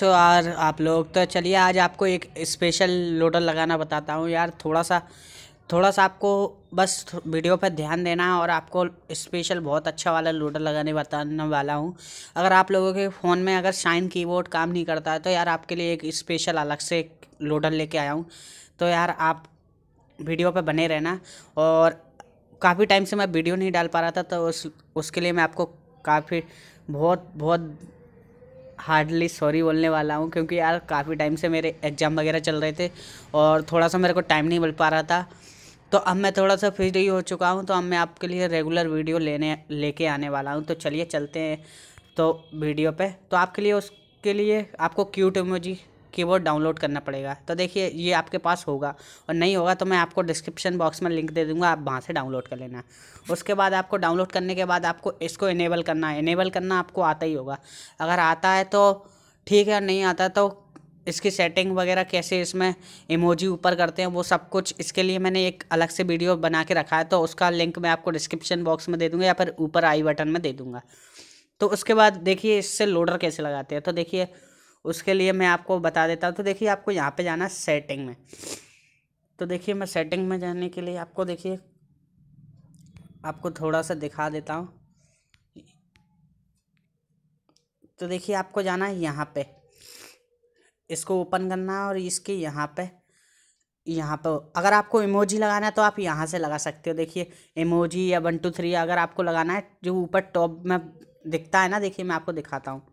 सो यार आप लोग तो चलिए आज आपको एक स्पेशल लोडर लगाना बताता हूँ यार थोड़ा सा थोड़ा सा आपको बस वीडियो पर ध्यान देना है और आपको स्पेशल बहुत अच्छा वाला लोडर लगाने बताने वाला हूँ अगर आप लोगों के फ़ोन में अगर शाइन कीबोर्ड काम नहीं करता है तो यार आपके लिए एक स्पेशल अलग से लोडर लेके आया हूँ तो यार आप वीडियो पर बने रहना और काफ़ी टाइम से मैं वीडियो नहीं डाल पा रहा था तो उस उसके लिए मैं आपको काफ़ी बहुत बहुत हार्डली सॉरी बोलने वाला हूँ क्योंकि यार काफ़ी टाइम से मेरे एग्ज़ाम वगैरह चल रहे थे और थोड़ा सा मेरे को टाइम नहीं मिल पा रहा था तो अब मैं थोड़ा सा फ्री हो चुका हूँ तो अब मैं आपके लिए रेगुलर वीडियो लेने लेके आने वाला हूँ तो चलिए चलते हैं तो वीडियो पे तो आपके लिए उसके लिए आपको क्यूट इमोजी कीबोर्ड डाउनलोड करना पड़ेगा तो देखिए ये आपके पास होगा और नहीं होगा तो मैं आपको डिस्क्रिप्शन बॉक्स में लिंक दे दूंगा आप वहाँ से डाउनलोड कर लेना उसके बाद आपको डाउनलोड करने के बाद आपको इसको इनेबल करना है इनेबल करना आपको आता ही होगा अगर आता है तो ठीक है नहीं आता तो इसकी सेटिंग वगैरह कैसे इसमें इमोजी ऊपर करते हैं वो सब कुछ इसके लिए मैंने एक अलग से वीडियो बना के रखा है तो उसका लिंक मैं आपको डिस्क्रिप्शन बॉक्स में दे दूँगा या फिर ऊपर आई बटन में दे दूँगा तो उसके बाद देखिए इससे लोडर कैसे लगाते हैं तो देखिए उसके लिए मैं आपको बता देता हूँ तो देखिए आपको यहाँ पे जाना है सेटिंग में तो देखिए मैं सेटिंग में जाने के लिए आपको देखिए आपको थोड़ा सा दिखा देता हूँ तो देखिए आपको जाना है यहाँ पे इसको ओपन करना है और इसके यहाँ पे यहाँ पर अगर आपको इमोजी लगाना है तो आप यहाँ से लगा सकते हो देखिए इमोजी या वन टू थ्री अगर आपको लगाना है जो ऊपर टॉप में दिखता है ना देखिए मैं आपको दिखाता हूँ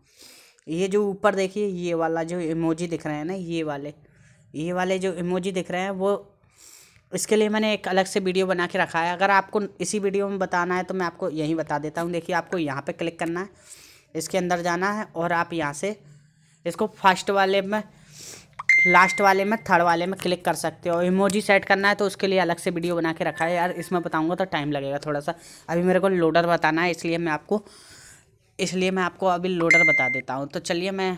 ये जो ऊपर देखिए ये वाला जो इमोजी दिख रहे हैं ना ये वाले ये वाले जो इमोजी दिख रहे हैं वो इसके लिए मैंने एक अलग से वीडियो बना के रखा है अगर आपको इसी वीडियो में बताना है तो मैं आपको यहीं बता देता हूँ देखिए आपको यहाँ पर क्लिक करना है इसके अंदर जाना है और आप यहाँ से इसको फर्स्ट वाले में लास्ट वाले में थर्ड वाले में क्लिक कर सकते हो इमोजी सेट करना है तो उसके लिए अलग से वीडियो बना के रखा है यार इसमें बताऊँगा तो टाइम लगेगा थोड़ा सा अभी मेरे को लोडर बताना है इसलिए मैं आपको इसलिए मैं आपको अभी लोडर बता देता हूँ तो चलिए मैं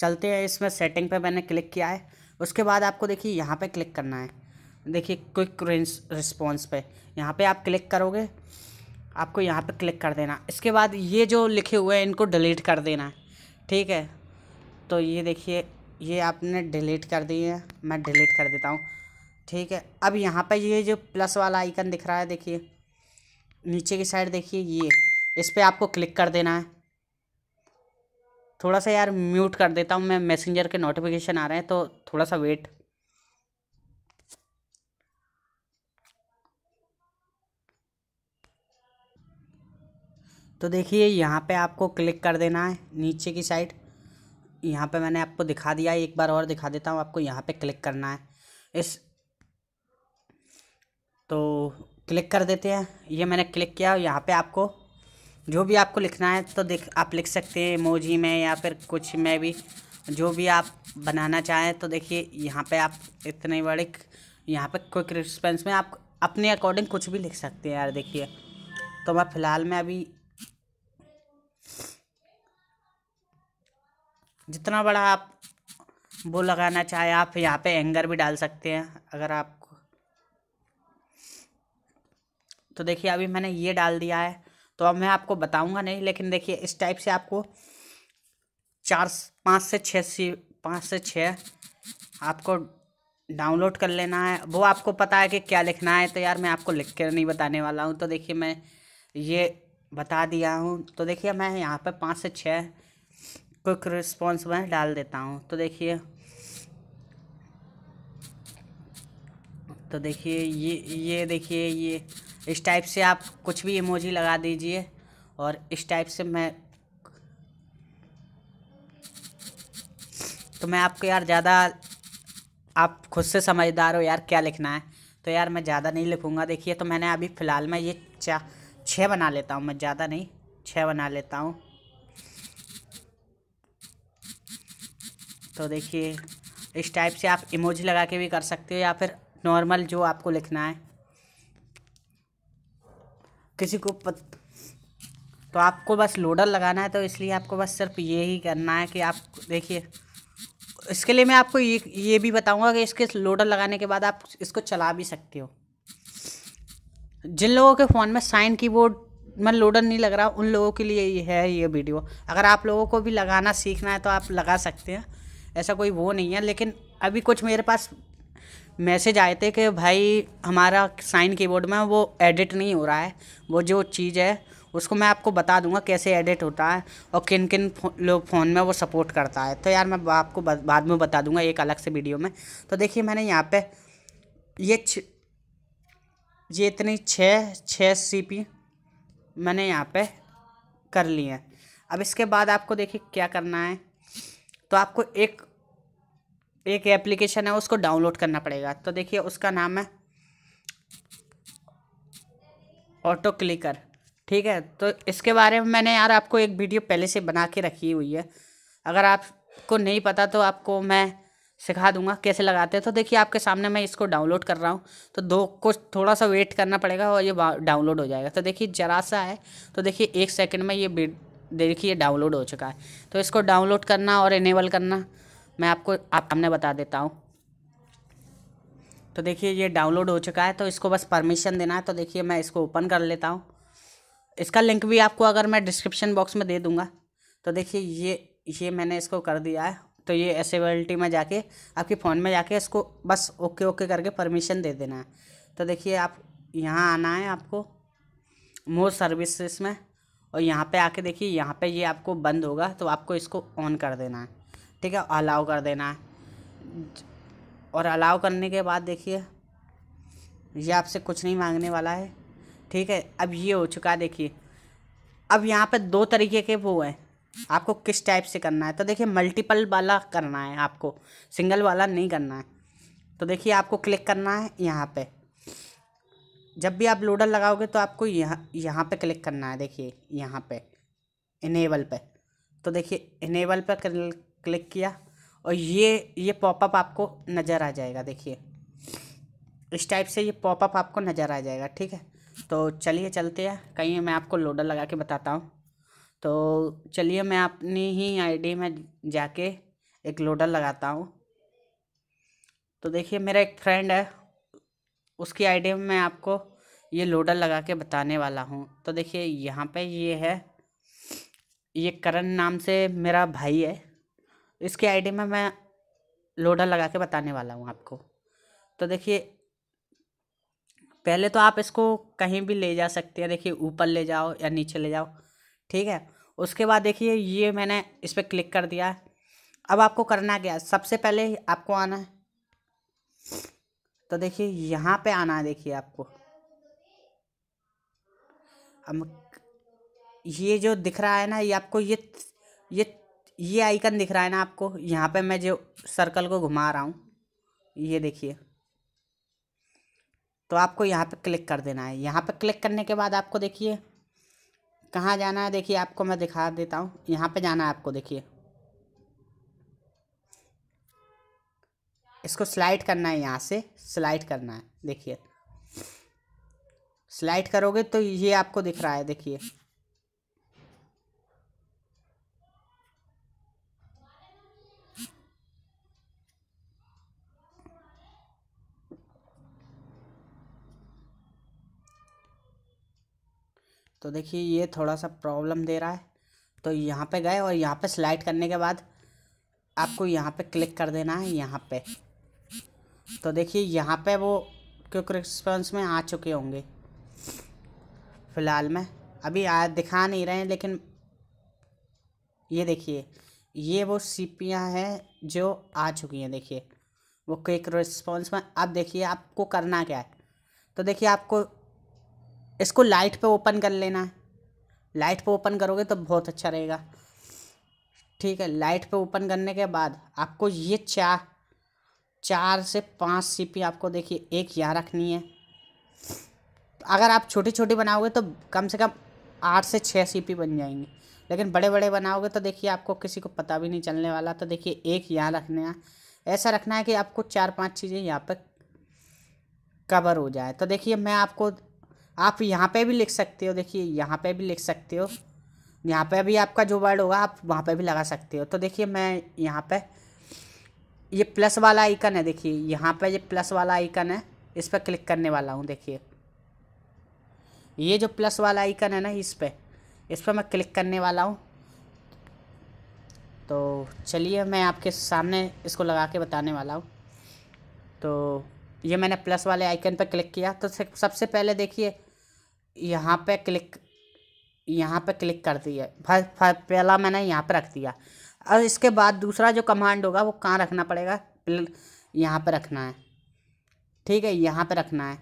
चलते हैं इसमें सेटिंग पे मैंने क्लिक किया है उसके बाद आपको देखिए यहाँ पे क्लिक करना है देखिए क्विक रिस्पॉन्स पे यहाँ पे आप क्लिक करोगे आपको यहाँ पे क्लिक कर देना इसके बाद ये जो लिखे हुए हैं इनको डिलीट कर देना है ठीक है तो ये देखिए ये आपने डिलीट कर दिए है मैं डिलीट कर देता हूँ ठीक है अब यहाँ पर ये जो प्लस वाला आइकन दिख रहा है देखिए नीचे की साइड देखिए ये इस पर आपको क्लिक कर देना है थोड़ा सा यार म्यूट कर देता हूँ मैं मैसेंजर के नोटिफिकेशन आ रहे हैं तो थोड़ा सा वेट तो देखिए यहाँ पे आपको क्लिक कर देना है नीचे की साइड यहाँ पे मैंने आपको दिखा दिया है एक बार और दिखा देता हूँ आपको यहाँ पे क्लिक करना है इस तो क्लिक कर देते हैं ये मैंने क्लिक किया यहाँ पे आपको जो भी आपको लिखना है तो देख आप लिख सकते हैं इमोजी में या फिर कुछ में भी जो भी आप बनाना चाहें तो देखिए यहाँ पे आप इतने बड़े यहाँ पे क्विक रिस्पॉन्स में आप अपने अकॉर्डिंग कुछ भी लिख सकते हैं यार देखिए तो मैं फ़िलहाल में अभी जितना बड़ा आप वो लगाना चाहें आप यहाँ पे एंगर भी डाल सकते हैं अगर आप तो देखिए अभी मैंने ये डाल दिया है तो अब मैं आपको बताऊंगा नहीं लेकिन देखिए इस टाइप से आपको चार पाँच से छः सी पाँच से छः आपको डाउनलोड कर लेना है वो आपको पता है कि क्या लिखना है तो यार मैं आपको लिख कर नहीं बताने वाला हूँ तो देखिए मैं ये बता दिया हूँ तो देखिए मैं यहाँ पर पाँच से छः क्विक रिस्पॉन्स में डाल देता हूँ तो देखिए तो देखिए ये ये देखिए ये इस टाइप से आप कुछ भी इमोजी लगा दीजिए और इस टाइप से मैं तो मैं आपको यार ज़्यादा आप खुद से समझदार हो यार क्या लिखना है तो यार मैं ज़्यादा नहीं लिखूँगा देखिए तो मैंने अभी फ़िलहाल में ये चा छः बना लेता हूँ मैं ज़्यादा नहीं छः बना लेता हूँ तो देखिए इस टाइप से आप इमोजी लगा के भी कर सकते हो या फिर नॉर्मल जो आपको लिखना है किसी को पत... तो आपको बस लोडर लगाना है तो इसलिए आपको बस सिर्फ ये ही करना है कि आप देखिए इसके लिए मैं आपको ये ये भी बताऊंगा कि इसके लोडर लगाने के बाद आप इसको चला भी सकते हो जिन लोगों के फ़ोन में साइन कीबोर्ड में लोडर नहीं लग रहा उन लोगों के लिए ये है ये वीडियो अगर आप लोगों को भी लगाना सीखना है तो आप लगा सकते हैं ऐसा कोई वो नहीं है लेकिन अभी कुछ मेरे पास मैसेज आए थे कि भाई हमारा साइन कीबोर्ड में वो एडिट नहीं हो रहा है वो जो चीज़ है उसको मैं आपको बता दूंगा कैसे एडिट होता है और किन किन फो, लोग फ़ोन में वो सपोर्ट करता है तो यार मैं आपको बाद में बता दूंगा एक अलग से वीडियो में तो देखिए मैंने यहाँ पे ये छ ये इतनी छः छः सी मैंने यहाँ पे कर ली है अब इसके बाद आपको देखिए क्या करना है तो आपको एक एक एप्लीकेशन है उसको डाउनलोड करना पड़ेगा तो देखिए उसका नाम है ऑटो क्लिकर ठीक है तो इसके बारे में मैंने यार आपको एक वीडियो पहले से बना के रखी हुई है अगर आपको नहीं पता तो आपको मैं सिखा दूंगा कैसे लगाते हैं तो देखिए आपके सामने मैं इसको डाउनलोड कर रहा हूँ तो दो कुछ थोड़ा सा वेट करना पड़ेगा और ये डाउनलोड हो जाएगा तो देखिए जरा सा है तो देखिए एक सेकंड में ये देखिए डाउनलोड हो चुका है तो इसको डाउनलोड करना और इनेबल करना मैं आपको आप सामने बता देता हूँ तो देखिए ये डाउनलोड हो चुका है तो इसको बस परमिशन देना है तो देखिए मैं इसको ओपन कर लेता हूँ इसका लिंक भी आपको अगर मैं डिस्क्रिप्शन बॉक्स में दे दूँगा तो देखिए ये ये मैंने इसको कर दिया है तो ये एस में जाके आपके फ़ोन में जाके इसको बस ओके ओके करके परमिशन दे देना है तो देखिए आप यहाँ आना है आपको मोर सर्विसेज में और यहाँ पे आके देखिए यहाँ पे ये आपको बंद होगा तो आपको इसको ऑन कर देना है ठीक है अलाउ कर देना है और अलाउ करने के बाद देखिए ये आपसे कुछ नहीं मांगने वाला है ठीक है अब ये हो चुका है देखिए अब यहाँ पर दो तरीके के वो हैं आपको किस टाइप से करना है तो देखिए मल्टीपल वाला करना है आपको सिंगल वाला नहीं करना है तो देखिए आपको क्लिक करना है यहाँ पे जब भी आप लोडर लगाओगे तो आपको यहाँ यहाँ पे क्लिक करना है देखिए यहाँ पे इनेबल पे तो देखिए इनेबल पर क्लिक किया और ये ये पॉपअप आपको नज़र आ जाएगा देखिए इस टाइप से ये पॉपअप आपको नज़र आ जाएगा ठीक है तो चलिए चलते हैं कहीं मैं आपको लोडर लगा के बताता हूँ तो चलिए मैं अपनी ही आईडी में जाके एक लोडर लगाता हूँ तो देखिए मेरा एक फ्रेंड है उसकी आईडी में मैं आपको ये लोडर लगा के बताने वाला हूँ तो देखिए यहाँ पे ये है ये करण नाम से मेरा भाई है इसके आईडी में मैं लोडर लगा के बताने वाला हूँ आपको तो देखिए पहले तो आप इसको कहीं भी ले जा सकते हैं देखिए ऊपर ले जाओ या नीचे ले जाओ ठीक है उसके बाद देखिए ये मैंने इस पर क्लिक कर दिया है अब आपको करना क्या सबसे पहले आपको आना है तो देखिए यहाँ पे आना है देखिए आपको अब ये जो दिख रहा है ना ये आपको ये ये ये आइकन दिख रहा है ना आपको यहाँ पे मैं जो सर्कल को घुमा रहा हूँ ये देखिए तो आपको यहाँ पे क्लिक कर देना है यहाँ पे क्लिक करने के बाद आपको देखिए कहाँ जाना है देखिए आपको मैं दिखा देता हूँ यहाँ पे जाना है आपको देखिए इसको स्लाइड करना है यहाँ से स्लाइड करना है देखिए स्लाइड करोगे तो ये आपको दिख रहा है देखिए तो देखिए ये थोड़ा सा प्रॉब्लम दे रहा है तो यहाँ पे गए और यहाँ पे स्लाइड करने के बाद आपको यहाँ पे क्लिक कर देना है यहाँ पे तो देखिए यहाँ पे वो क्योंकि रिस्पॉन्स में आ चुके होंगे फ़िलहाल में अभी आ दिखा नहीं रहे हैं लेकिन ये देखिए ये वो सीपियाँ हैं जो आ चुकी हैं देखिए वो क्विक रिस्पॉन्स में अब देखिए आपको करना क्या है तो देखिए आपको इसको लाइट पे ओपन कर लेना है लाइट पे ओपन करोगे तो बहुत अच्छा रहेगा ठीक है लाइट पे ओपन करने के बाद आपको ये चार चार से पाँच सीपी आपको देखिए एक यहाँ रखनी है तो अगर आप छोटी छोटी बनाओगे तो कम से कम आठ से छः सीपी बन जाएंगे लेकिन बड़े बड़े बनाओगे तो देखिए आपको किसी को पता भी नहीं चलने वाला तो देखिए एक यहाँ रखने है ऐसा रखना है कि आपको चार पांच चीज़ें यहाँ पर कवर हो जाए तो देखिए मैं आपको आप यहाँ पे भी लिख सकते हो देखिए यहाँ पे भी लिख सकते हो यहाँ पे भी आपका जो वर्ड होगा आप वहाँ पे भी लगा सकते हो तो देखिए मैं यहाँ पे ये प्लस वाला आइकन है देखिए यहाँ पे ये प्लस वाला आइकन है इस पर क्लिक करने वाला हूँ देखिए ये जो प्लस वाला आइकन है ना इस पर इस पर मैं क्लिक करने वाला हूँ तो चलिए मैं आपके सामने इसको लगा के बताने वाला हूँ तो ये मैंने प्लस वाले आइकन पर क्लिक किया तो सबसे पहले देखिए यहाँ पे क्लिक यहाँ पे क्लिक कर दिया पहला मैंने यहाँ पे रख दिया और इसके बाद दूसरा जो कमांड होगा वो कहाँ रखना पड़ेगा यहाँ पे रखना है ठीक है यहाँ पे रखना है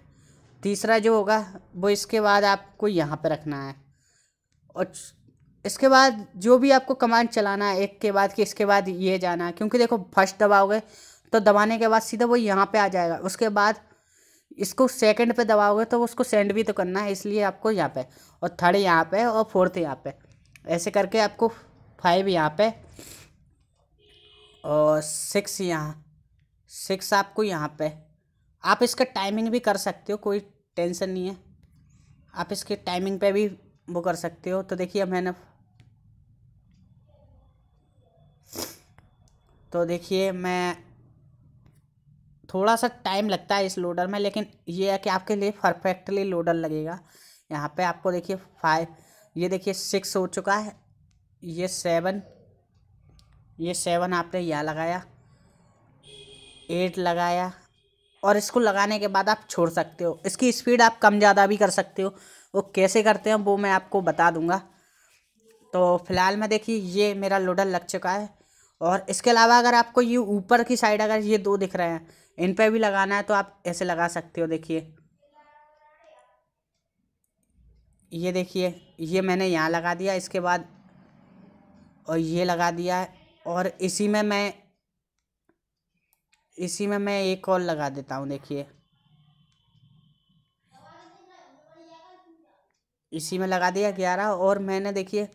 तीसरा जो होगा वो इसके बाद आपको यहाँ पे रखना है और इसके बाद जो भी आपको कमांड चलाना है एक के बाद कि इसके बाद ये जाना है क्योंकि देखो फर्स्ट दबाओगे तो दबाने के बाद सीधा वो यहाँ पे आ जाएगा उसके बाद इसको सेकंड पे दबाओगे तो उसको सेंड भी तो करना है इसलिए आपको यहाँ पे और थर्ड यहाँ पे और फोर्थ यहाँ पे ऐसे करके आपको फाइव यहाँ पे और सिक्स यहाँ सिक्स आपको यहाँ पे आप इसका टाइमिंग भी कर सकते हो कोई टेंशन नहीं है आप इसके टाइमिंग पे भी वो कर सकते हो तो देखिए मैंने तो देखिए मैं थोड़ा सा टाइम लगता है इस लोडर में लेकिन ये है कि आपके लिए परफेक्टली लोडर लगेगा यहाँ पे आपको देखिए फाइव ये देखिए सिक्स हो चुका है ये सेवन ये सेवन आपने यह लगाया एट लगाया और इसको लगाने के बाद आप छोड़ सकते हो इसकी स्पीड आप कम ज़्यादा भी कर सकते हो वो कैसे करते हैं वो मैं आपको बता दूँगा तो फिलहाल में देखिए ये मेरा लोडर लग चुका है और इसके अलावा अगर आपको ये ऊपर की साइड अगर ये दो दिख रहे हैं इन पर भी लगाना है तो आप ऐसे लगा सकते हो देखिए ये देखिए ये मैंने यहाँ लगा दिया इसके बाद और ये लगा दिया है और इसी में मैं इसी में मैं एक और लगा देता हूँ देखिए इसी में लगा दिया ग्यारह और मैंने देखिए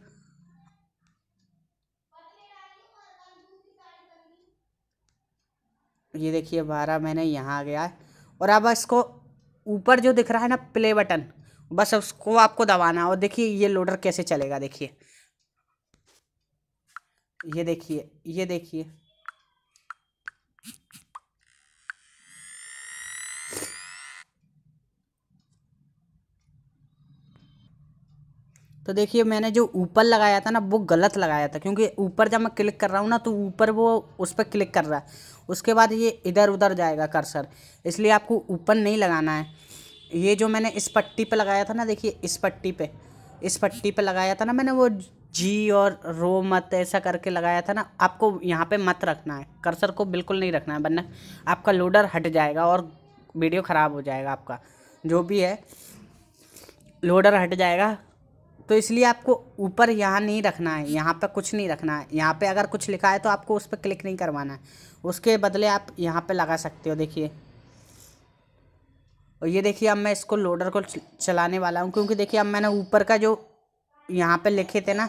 ये देखिए बारह मैंने यहाँ आ गया है और अब इसको ऊपर जो दिख रहा है ना प्ले बटन बस उसको आपको दबाना और देखिए ये लोडर कैसे चलेगा देखिए ये देखिए ये देखिए तो देखिए मैंने जो ऊपर लगाया था ना वो गलत लगाया था क्योंकि ऊपर जब मैं क्लिक कर रहा हूँ ना तो ऊपर वो उस पर क्लिक कर रहा है उसके बाद ये इधर उधर जाएगा कर्सर इसलिए आपको ऊपर नहीं लगाना है ये जो मैंने इस पट्टी पे लगाया था ना देखिए इस पट्टी पे इस पट्टी पे लगाया था ना मैंने वो जी और रो मत ऐसा करके लगाया था ना आपको यहाँ पे मत रखना है कर्सर को बिल्कुल नहीं रखना है वरना आपका लोडर हट जाएगा और वीडियो ख़राब हो जाएगा आपका जो भी है लोडर हट जाएगा तो इसलिए आपको ऊपर यहाँ नहीं रखना है यहाँ पर कुछ नहीं रखना है यहाँ पर अगर कुछ लिखा है तो आपको उस पर क्लिक नहीं करवाना है उसके बदले आप यहाँ पर लगा सकते हो देखिए और ये देखिए अब मैं इसको लोडर को चलाने वाला हूँ क्योंकि देखिए अब मैंने ऊपर का जो यहाँ पे लिखे थे ना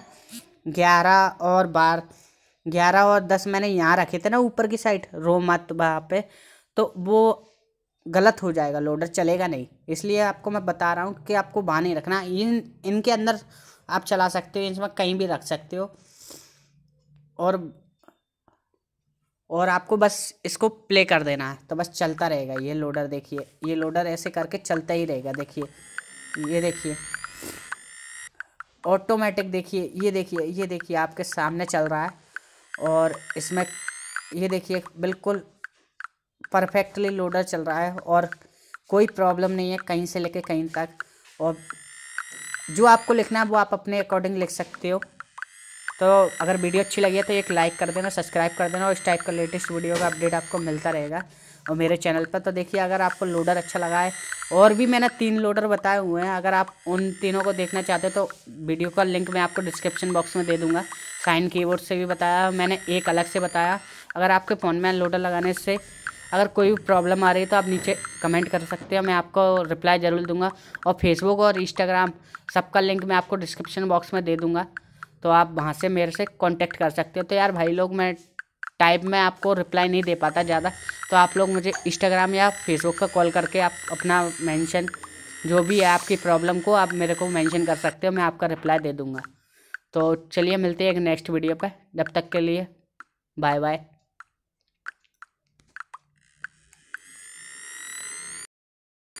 ग्यारह और बार ग्यारह और दस मैंने यहाँ रखे थे ना ऊपर की साइड रो मत वहाँ पे तो वो गलत हो जाएगा लोडर चलेगा नहीं इसलिए आपको मैं बता रहा हूँ कि आपको बाहर नहीं रखना इन इनके अंदर आप चला सकते हो इसमें कहीं भी रख सकते हो और और आपको बस इसको प्ले कर देना है तो बस चलता रहेगा ये लोडर देखिए ये लोडर ऐसे करके चलता ही रहेगा देखिए ये देखिए ऑटोमेटिक देखिए ये देखिए ये देखिए आपके सामने चल रहा है और इसमें ये देखिए बिल्कुल परफेक्टली लोडर चल रहा है और कोई प्रॉब्लम नहीं है कहीं से लेके कहीं तक और जो आपको लिखना है वो आप अपने अकॉर्डिंग लिख सकते हो तो अगर वीडियो अच्छी लगी है तो एक लाइक कर देना सब्सक्राइब कर देना और इस टाइप का लेटेस्ट वीडियो का अपडेट आपको मिलता रहेगा और मेरे चैनल पर तो देखिए अगर आपको लोडर अच्छा लगा है और भी मैंने तीन लोडर बताए हुए हैं अगर आप उन तीनों को देखना चाहते हो तो वीडियो का लिंक मैं आपको डिस्क्रिप्शन बॉक्स में दे दूँगा साइन कीबोर्ड से भी बताया मैंने एक अलग से बताया अगर आपके फ़ोन में लोडर लगाने से अगर कोई प्रॉब्लम आ रही है तो आप नीचे कमेंट कर सकते हो मैं आपको रिप्लाई ज़रूर दूंगा और फेसबुक और इंस्टाग्राम सबका लिंक मैं आपको डिस्क्रिप्शन बॉक्स में दे दूंगा तो आप वहाँ से मेरे से कॉन्टेक्ट कर सकते हो तो यार भाई लोग मैं टाइप में आपको रिप्लाई नहीं दे पाता ज़्यादा तो आप लोग मुझे इंस्टाग्राम या फेसबुक पर कॉल करके आप अपना मैंशन जो भी है आपकी प्रॉब्लम को आप मेरे को मैंशन कर सकते हो मैं आपका रिप्लाई दे दूँगा तो चलिए मिलते हैं एक नेक्स्ट वीडियो पर जब तक के लिए बाय बाय